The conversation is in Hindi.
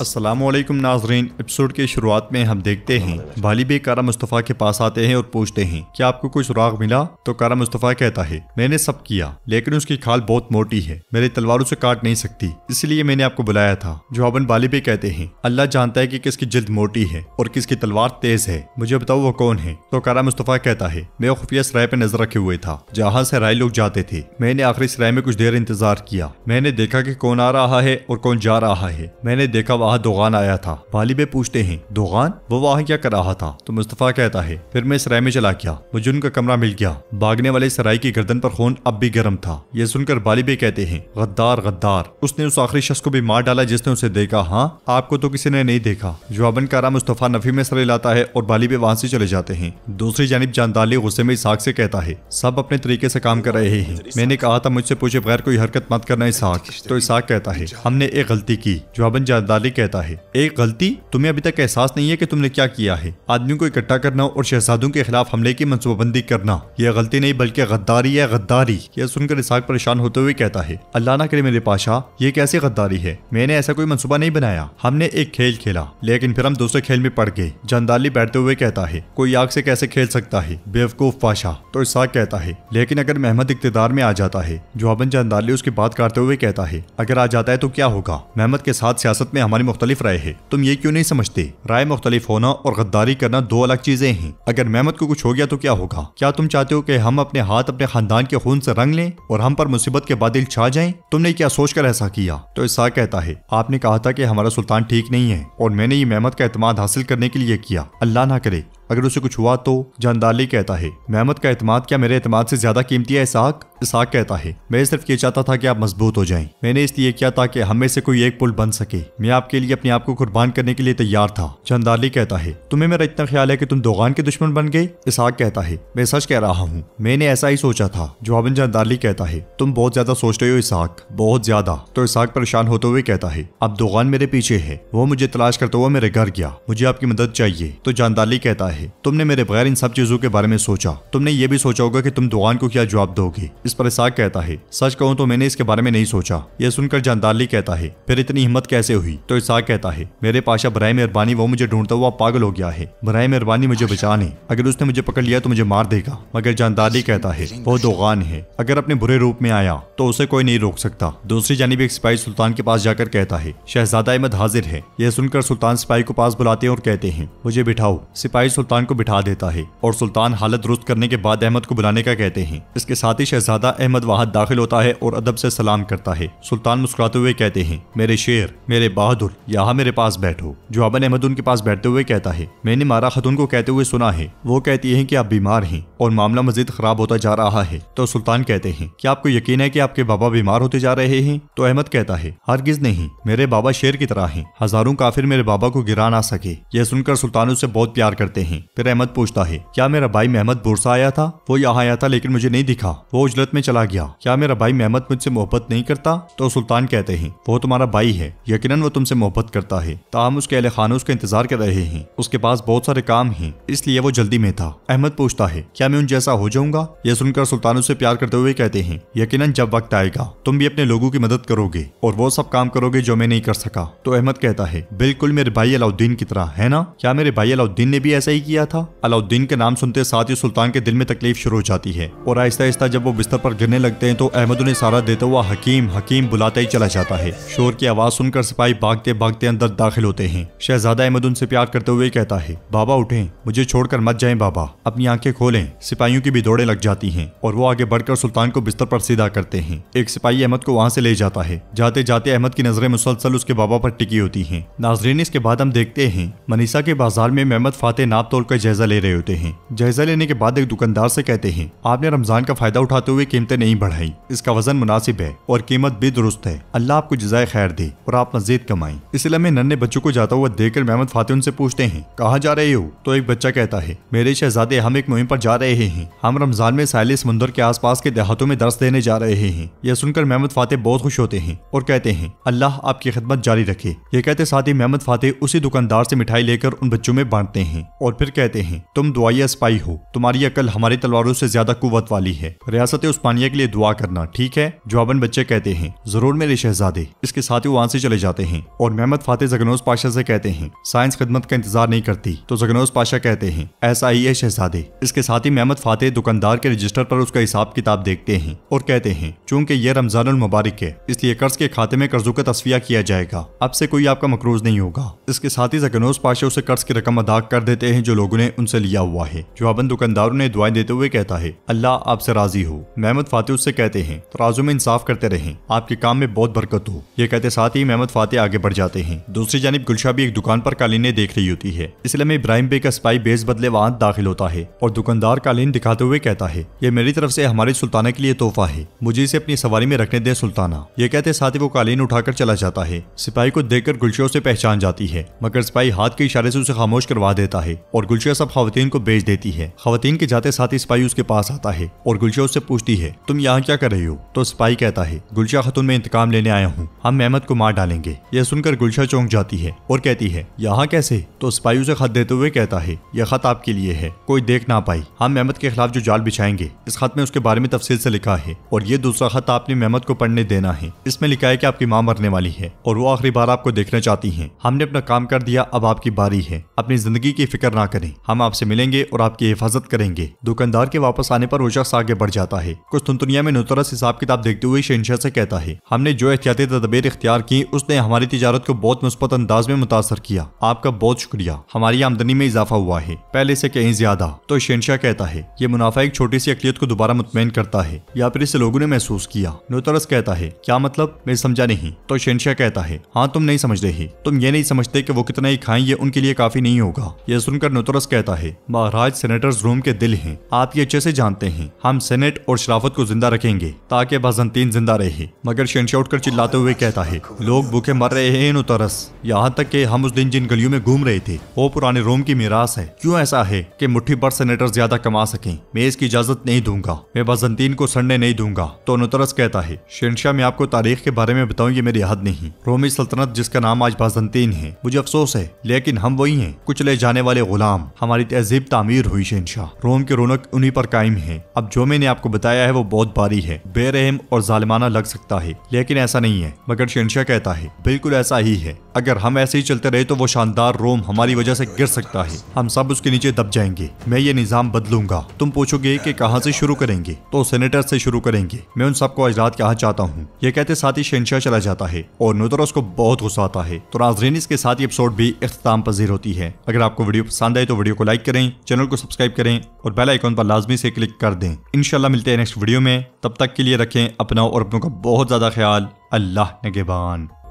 असलम नाजरीन एपिसोड के शुरुआत में हम देखते हैं वाली कारा मुस्तफ़ा के पास आते हैं और पूछते हैं क्या आपको कोई सुराग मिला तो कारा मुस्तफ़ा कहता है मैंने सब किया लेकिन उसकी खाल बहुत मोटी है मेरे तलवारों से काट नहीं सकती इसलिए मैंने आपको बुलाया था जवाबन वाली बेग कहते हैं अल्लाह जानता है की कि किसकी जल्द मोटी है और किसकी तलवार तेज है मुझे बताओ वो कौन है तो कारा मुस्तफ़ा कहता है मैं खुफिया सराय पर नजर रखे हुए था जहाँ से राय लोग जाते थे मैंने आखिरी सराय में कुछ देर इंतजार किया मैंने देखा की कौन आ रहा है और कौन जा रहा है मैंने देखा वहाँ दोगान आया था बे पूछते हैं दोगान वो वहाँ क्या कर रहा था तो मुस्तफ़ा कहता है फिर मैं सराय में चला गया मुझे उनका कमरा मिल गया भागने वाले सराय की गर्दन पर खून अब भी गर्म था यह सुनकर वालिबे कहते हैं गद्दार गद्दार उसने उस आखिरी शख्स को भी मार डाला जिसने उसे देखा हाँ आपको तो किसी ने नहीं देखा जवाबन कारा मुस्तफ़ा नफी में सर लाता है और वालिबे वहाँ से चले जाते हैं दूसरी जानब जानदाली गुस्से में इसहाक से कहता है सब अपने तरीके से काम कर रहे हैं मैंने कहा था मुझसे पूछे बगैर कोई हरकत मत करना इसहाक तो इसहाक कहता है हमने एक गलती की जवाबन जानदाली कहता है एक गलती तुम्हें अभी तक एहसास नहीं है कि तुमने क्या किया है आदमियों को इकट्ठा करना और शहजादों के खिलाफ हमले की मनसूबाबंदी करना यह गलती नहीं बल्कि गद्दारी है गद्दारी यह सुनकर इसाक परेशान होते हुए कहता है अल्लाह ना करे मेरे पाशा ये कैसी गद्दारी है मैंने ऐसा कोई मनसूबा नहीं बनाया हमने एक खेल खेला लेकिन फिर हम दूसरे खेल में पड़ गए जंदाली बैठते हुए कहता है कोई आग से कैसे खेल सकता है बेवकूफ पाशा तो इसाक कहता है लेकिन अगर महमद इकतदार में आ जाता है जोहबन जंदाली उसकी बात करते हुए कहता है अगर आ जाता है तो क्या होगा महमद के साथ सियासत में हमारी तुम्हारी मुख्तलिफ राय है तुम ये क्यों नहीं समझते राय मुख्तलिफ होना और गद्दारी करना दो अलग चीजें हैं अगर मेहमत को कुछ हो गया तो क्या होगा क्या तुम चाहते हो कि हम अपने हाथ अपने खानदान के खून से रंग लें और हम पर मुसीबत के बादल छा जाएं? तुमने क्या सोचकर ऐसा किया तो ऐसा कहता है आपने कहा था कि हमारा सुल्तान ठीक नहीं है और मैंने ये मेहमत का अतमाद हासिल करने के लिए किया अल्लाह ना करे अगर उसे कुछ हुआ तो जानदारी कहता है मेहमत का अतमाद क्या मेरे अतमाद से ज्यादा कीमती है इसाक इसहाक कहता है मैं सिर्फ ये चाहता था कि आप मजबूत हो जाएं। मैंने इसलिए किया ताकि कि हमें से कोई एक पुल बन सके मैं आपके लिए अपने आप को कुर्बान करने के लिए तैयार था चंदाली कहता है तुम्हें मेरा इतना ख्याल है कि तुम दोगान के दुश्मन बन गए इसहाक कहता है मैं सच कह रहा हूँ मैंने ऐसा ही सोचा था जवाबन चंदाली कहता है तुम बहुत ज्यादा सोच रहे हो इसहाक बहुत ज्यादा तो इसहाक परेशान होते हुए कहता है अब दोगान मेरे पीछे है वो मुझे तलाश करते हुआ मेरे घर गया मुझे आपकी मदद चाहिए तो जानदाली कहता है तुमने मेरे बगैर इन सब चीजों के बारे में सोचा तुमने ये भी सोचा होगा कि तुम दोगान को क्या जवाब दोगे इस जिस पर इसाक कहता है सच कहूँ तो मैंने इसके बारे में नहीं सोचा यह सुनकर जानदारली कहता है फिर इतनी हिम्मत कैसे हुई तो इसाक कहता है मेरे पाशा बरए मेहरबानी वो मुझे ढूंढता हुआ पागल हो गया है बरए मेहरबानी मुझे बचा नहीं अगर उसने मुझे पकड़ लिया तो मुझे मार देगा मगर जानदारली कहता है वो दोगान है अगर अपने बुरे रूप में आया तो उसे कोई नहीं रोक सकता दूसरी जानब एक सिपाही सुल्तान के पास जाकर कहता है शहजादा अहमद हाजिर है यह सुनकर सुल्तान सिपाही को पास बुलाते हैं और कहते हैं मुझे बिठाओ सिपाही सुल्तान को बिठा देता है और सुल्तान हालत दुरुस्त करने के बाद अहमद को बुलाने का कहते हैं इसके साथ ही शहजादा शहजादा अहमद वहाँ दाखिल होता है और अदब से सलाम करता है सुल्तान मुस्कुराते हुए कहते हैं मेरे शेर मेरे बहादुर यहाँ मेरे पास बैठो जवाबन अहमद उनके पास बैठते हुए कहता है मैंने मारा खतून को कहते हुए सुना है वो कहती है की आप बीमार है और मामला मजीद खराब होता जा रहा है तो सुल्तान कहते हैं क्या आपको यकीन है की आपके बाबा बीमार होते जा रहे हैं तो अहमद कहता है हरगिज नहीं मेरे बाबा शेर की तरह है हजारों काफिर मेरे बाबा को गिरा ना सके यह सुनकर सुल्तान उससे बहुत प्यार करते हैं फिर अहमद पूछता है क्या मेरा भाई मेहमद बुरसा आया था वो यहाँ आया था लेकिन मुझे नहीं दिखा वो उजल हिजरत में चला गया क्या मेरा भाई मेहमद मुझसे मोहब्बत नहीं करता तो सुल्तान कहते हैं वो तुम्हारा भाई है यकीन वो तुमसे मोहब्बत करता है ताहम उसके अहले खाना उसका इंतजार कर रहे हैं उसके पास बहुत सारे काम है इसलिए वो जल्दी में था अहमद पूछता है क्या मैं उन जैसा हो जाऊंगा यह सुनकर सुल्तान उससे प्यार करते हुए कहते हैं यकीन जब वक्त आएगा तुम भी अपने लोगों की मदद करोगे और वो सब काम करोगे जो मैं नहीं कर सका तो अहमद कहता है बिल्कुल मेरे भाई अलाउद्दीन की तरह है ना क्या मेरे भाई अलाउद्दीन ने भी ऐसा ही किया था अलाउद्दीन का नाम सुनते साथ ही सुल्तान के दिल में तकलीफ शुरू हो जाती है और आहिस्ता आहिस्ता जब वो बिस्तर बिस्तर पर गिरने लगते हैं तो अहमद उन्हें सारा देता हुआ हकीम हकीम बुलाता ही चला जाता है शोर की आवाज़ सुनकर सिपाही भागते भागते अंदर दाखिल होते हैं शहजादा अहमद उनसे प्यार करते हुए कहता है बाबा उठे मुझे छोड़कर मत जाए बाबा अपनी आंखें खोलें सिपाहियों की भी दौड़े लग जाती है और वो आगे बढ़कर सुल्तान को बिस्तर पर सीधा करते हैं एक सिपाही अहमद को वहाँ से ले जाता है जाते जाते अहमद की नजरें मुसलसल उसके बाबा पर टिकी होती है नाजरीन इसके बाद हम देखते हैं मनीषा के बाजार में मेहमद फाते नाप का जायजा ले रहे होते हैं जायजा लेने के बाद एक दुकानदार से कहते हैं आपने रमजान का फायदा उठाते हुए हुए कीमतें नहीं बढ़ाई इसका वजन मुनासिब है और कीमत भी दुरुस्त है अल्लाह आपको जजाय खैर दे और आप मजीद कमाएं इस्लाम में नन्हे बच्चों को जाता हुआ देखकर महमद फातिह उनसे पूछते हैं कहाँ जा रहे हो तो एक बच्चा कहता है मेरे शहजादे हम एक मुहिम पर जा रहे हैं हम रमजान में साहिल समुंदर के आस के देहातों में दर्श देने जा रहे हैं यह सुनकर महमद फातेह बहुत खुश होते हैं और कहते हैं अल्लाह आपकी खिदमत जारी रखे ये कहते साथ ही महमद फातेह उसी दुकानदार से मिठाई लेकर उन बच्चों में बांटते हैं और फिर कहते हैं तुम दुआया स्पाई हो तुम्हारी अकल हमारी तलवारों से ज्यादा कुवत वाली है रियासत पानिया के लिए दुआ करना ठीक है जवाबन बच्चे कहते हैं जरूर मेरे शहजादे इसके साथ ही वहाँ से चले जाते हैं और मेहमद फाते जगनोज पाशा से कहते हैं साइंस खदमत का इंतजार नहीं करती तो जगनोज पाशा कहते हैं ऐसा ही है शहजादे इसके साथ ही मेहमद फाते दुकानदार के रजिस्टर पर उसका हिसाब किताब देखते हैं और कहते हैं चूँकि यह रमजान मुबारक है इसलिए कर्ज के खाते में कर्जों का तस्वीर किया जाएगा अब से कोई आपका मकरूज नहीं होगा इसके साथ ही जगनोज पाशा उसे कर्ज की रकम अदा कर देते हैं जो लोगों ने उनसे लिया हुआ है जवाबन दुकानदारों ने दुआएं देते हुए कहता है अल्लाह आपसे राजी हो महमद फातेह उससे कहते हैं तराजू में इंसाफ करते रहें आपके काम में बहुत बरकत हो ये कहते साथ ही महमद फातेह आगे बढ़ जाते हैं दूसरी जानब गुलशा भी एक दुकान पर कालीने देख रही होती है इसलिए में इब्राहिम बे का स्पाई बेस बदले वहां दाखिल होता है और दुकानदार कालीन दिखाते हुए कहता है ये मेरी तरफ से हमारे सुल्ताना के लिए तोहफा है मुझे इसे अपनी सवारी में रखने दे सुल्ताना ये कहते साथ ही वो कालीन उठाकर चला जाता है सिपाही को देख कर गुलशा उसे पहचान जाती है मगर सिपाही हाथ के इशारे से उसे खामोश करवा देता है और गुलशिया सब खातन को बेच देती है खातन के जाते साथ ही सिपाही उसके पास आता है और गुलशा उससे पूछती कहती है तुम यहाँ क्या कर रही हो तो स्पाई कहता है गुलशा खतुन में इंतकाम लेने आया हूँ हम मेहमद को मार डालेंगे यह सुनकर गुलशा चौंक जाती है और कहती है यहाँ कैसे तो स्पाई उसे खत देते हुए कहता है यह खत आपके लिए है कोई देख ना पाई हम मेहमत के खिलाफ जो जाल बिछाएंगे इस खत में उसके बारे में तफसील से लिखा है और ये दूसरा खत आपने मेहमद को पढ़ने देना है इसमें लिखा है की आपकी माँ मरने वाली है और वो आखिरी बार आपको देखना चाहती है हमने अपना काम कर दिया अब आपकी बारी है अपनी जिंदगी की फिक्र ना करें हम आपसे मिलेंगे और आपकी हिफाजत करेंगे दुकानदार के वापस आने पर वो शख्स आगे बढ़ जाता है कुछ तुनतुनिया में नुतरस हिसाब किताब देखते हुए शहनशाह से कहता है हमने जो एहतियाती तदबीर इख्तियार की उसने हमारी तजारत को बहुत मुस्बत अंदाज में मुतासर किया आपका बहुत शुक्रिया हमारी आमदनी में इजाफा हुआ है पहले से कहीं ज्यादा तो शहनशाह कहता है ये मुनाफा एक छोटी सी अकलीत को दोबारा मुतमिन करता है या फिर इसे लोगों ने महसूस किया नुतरस कहता है क्या मतलब मैं समझा नहीं तो शहनशाह कहता है हाँ तुम नहीं समझ रहे तुम ये नहीं समझते की वो कितना ही खाएं ये उनके लिए काफी नहीं होगा यह सुनकर नुतरस कहता है महाराज सेनेटर्स रूम के दिल है आप ये अच्छे से जानते हैं हम सेनेट और शराफत को जिंदा रखेंगे ताकि बजंतीन जिंदा रहे मगर शनशा उठकर चिल्लाते हुए कहता है लोग भूखे मर रहे हैं इन तरस यहाँ तक के हम उस दिन जिन गलियों में घूम रहे थे वो पुराने रोम की मीरास है क्यों ऐसा है कि मुट्ठी पर सेनेटर ज्यादा कमा सके मैं इसकी इजाजत नहीं दूंगा मैं बजंतीन को सड़ने नहीं दूंगा तो नुतरस कहता है शनशाह मैं आपको तारीख के बारे में बताऊँ ये मेरी हद नहीं रोमी सल्तनत जिसका नाम आज बाजंतीन है मुझे अफसोस है लेकिन हम वही कुछ कुचले जाने वाले गुलाम हमारी तहजीब तामीर हुई शनशाह रोम की रौनक उन्हीं पर कायम है अब जो मैंने आपको बताया बताया है वो बहुत भारी है बेरहम और जालिमाना लग सकता है लेकिन ऐसा नहीं है मगर शनशाह कहता है बिल्कुल ऐसा ही है अगर हम ऐसे ही चलते रहे तो वो शानदार रोम हमारी वजह से गिर सकता है हम सब उसके नीचे दब जाएंगे मैं ये निज़ाम बदलूंगा तुम पूछोगे की कहाँ से शुरू करेंगे तो सेनेटर से शुरू करेंगे मैं उन सबको आजाद कहा चाहता हूँ ये कहते साथ ही शनशाह चला जाता है और नुदरस को बहुत गुस्सा आता है तो नाजरीन इसके साथ ही एपिसोड भी अख्ताम पजीर होती है अगर आपको वीडियो पसंद आए तो वीडियो को लाइक करें चैनल को सब्सक्राइब करें और बेल आइकॉन पर लाजमी से क्लिक कर दें इनशाला मिलते हैं नेक्स्ट वीडियो में तब तक के लिए रखें अपना और अपनों का बहुत ज़्यादा ख्याल अल्लाह नगेबान